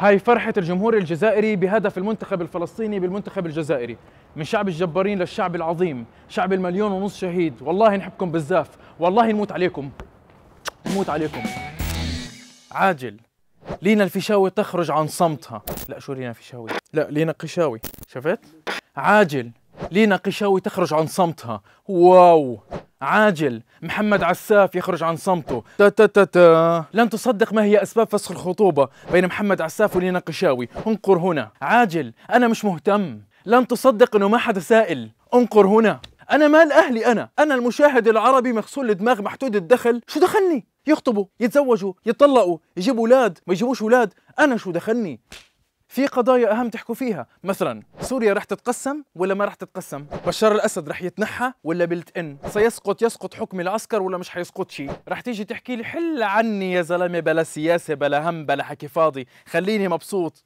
هاي فرحة الجمهور الجزائري بهدف المنتخب الفلسطيني بالمنتخب الجزائري من شعب الجبارين للشعب العظيم شعب المليون ونص شهيد والله نحبكم بزاف والله نموت عليكم نموت عليكم عاجل لينا الفيشاوي تخرج عن صمتها لا شو لينا فيشاوي لا لينا قشاوي شفت عاجل لينا قشاوي تخرج عن صمتها واو عاجل محمد عساف يخرج عن صمته تا تا تا تا لن تصدق ما هي أسباب فسخ الخطوبة بين محمد عساف ولينا قشاوي انقر هنا عاجل أنا مش مهتم لن تصدق أنه ما حدا سائل انقر هنا أنا مال أهلي أنا أنا المشاهد العربي مغسول الدماغ محدود الدخل شو دخلني يخطبوا يتزوجوا يتطلقوا يجيبوا أولاد ما يجيبوش أولاد أنا شو دخلني في قضايا اهم تحكوا فيها مثلا سوريا رح تتقسم ولا ما رح تتقسم بشار الاسد رح يتنحى ولا بلت ان سيسقط يسقط حكم العسكر ولا مش حيسقط شيء رح تيجي تحكي لي حل عني يا زلمه بلا سياسه بلا هم بلا حكي فاضي خليني مبسوط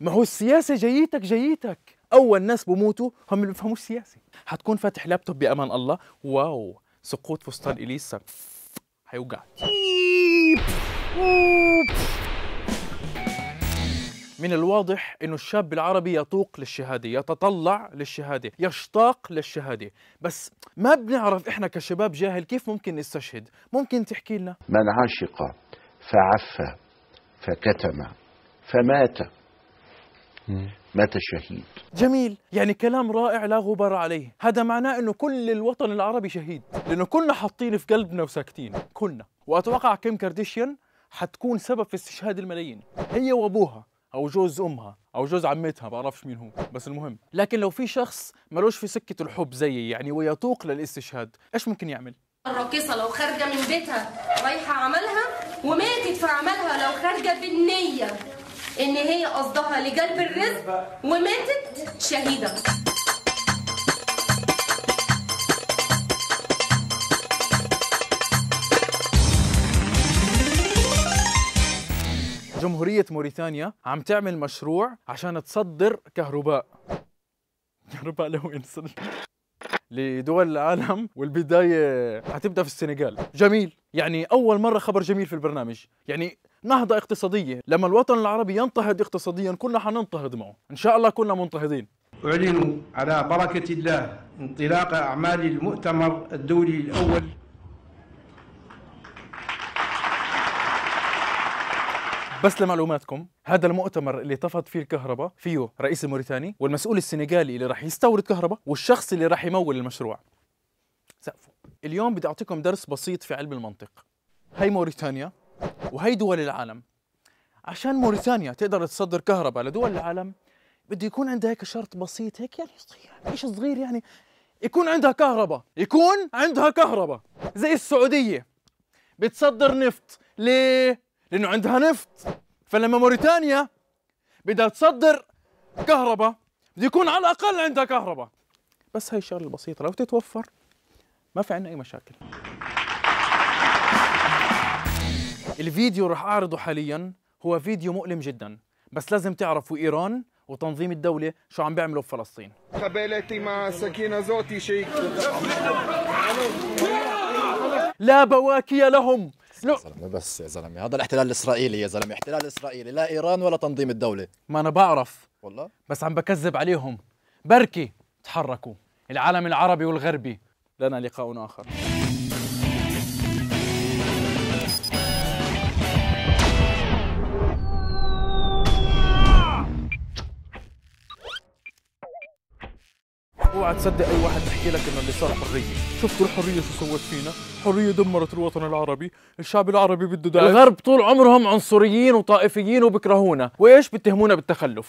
ما هو السياسه جيتك جيتك اول ناس بموتوا هم اللي بيفهموش سياسه حتكون فاتح لابتوب بامان الله واو سقوط فستان اليسا هيوقع من الواضح أن الشاب العربي يطوق للشهادة يتطلع للشهادة يشتاق للشهادة بس ما بنعرف إحنا كشباب جاهل كيف ممكن نستشهد ممكن تحكي لنا من عشق فعفى فكتم فمات مات شهيد جميل يعني كلام رائع لا غبار عليه هذا معناه انه كل الوطن العربي شهيد لانه كلنا حاطين في قلبنا وساكتين كلنا واتوقع كيم كارديشيان حتكون سبب في استشهاد الملايين هي وابوها او جوز امها او جوز عمتها بعرفش مين هو بس المهم لكن لو في شخص ملوش في سكه الحب زيي يعني ويتوق للاستشهاد ايش ممكن يعمل الراقصه لو خارجه من بيتها رايحه عملها وماتت في عملها لو خارجه بالنيه ان هي قصدها لجلب الرزق وماتت شهيده جمهورية موريتانيا عم تعمل مشروع عشان تصدر كهرباء كهرباء لوين انسل لدول العالم والبداية حتبدأ في السنغال جميل يعني أول مرة خبر جميل في البرنامج يعني نهضة اقتصادية لما الوطن العربي ينتهض اقتصاديا كلنا حننتهض معه إن شاء الله كنا منتهضين أعلن على بركة الله انطلاق أعمال المؤتمر الدولي الأول بس لمعلوماتكم هذا المؤتمر اللي طفت فيه الكهرباء فيه رئيس الموريتاني والمسؤول السنغالي اللي راح يستورد كهرباء والشخص اللي راح يمول المشروع سقفوا اليوم بدي اعطيكم درس بسيط في علم المنطق هي موريتانيا وهي دول العالم عشان موريتانيا تقدر تصدر كهرباء لدول العالم بده يكون عندها هيك شرط بسيط هيك يعني صغير شيء صغير يعني يكون عندها كهرباء يكون عندها كهرباء زي السعودية بتصدر نفط ليه؟ لأنه عندها نفط فلما موريتانيا بدها تصدر كهرباء بده يكون على الأقل عندها كهرباء بس هاي الشغلة البسيطة لو تتوفر ما في عندنا أي مشاكل الفيديو رح أعرضه حالياً هو فيديو مؤلم جداً بس لازم تعرفوا إيران وتنظيم الدولة شو عم بيعملوا في فلسطين قبالتي مع سكينة زوتي شيك لا بواكي لهم لو. يا زلمه بس يا زلمه هذا الاحتلال الاسرائيلي يا زلمه احتلال اسرائيلي لا ايران ولا تنظيم الدوله ما انا بعرف والله بس عم بكذب عليهم بركي تحركوا العالم العربي والغربي لنا لقاء اخر تصدق اي واحد بيحكي لك انه اللي صار حريه، شفتوا الحريه شو سوت فينا؟ حريه دمرت الوطن العربي، الشعب العربي بده الغرب طول عمرهم عنصريين وطائفيين وبكرهونا، وايش بيتهمونا بالتخلف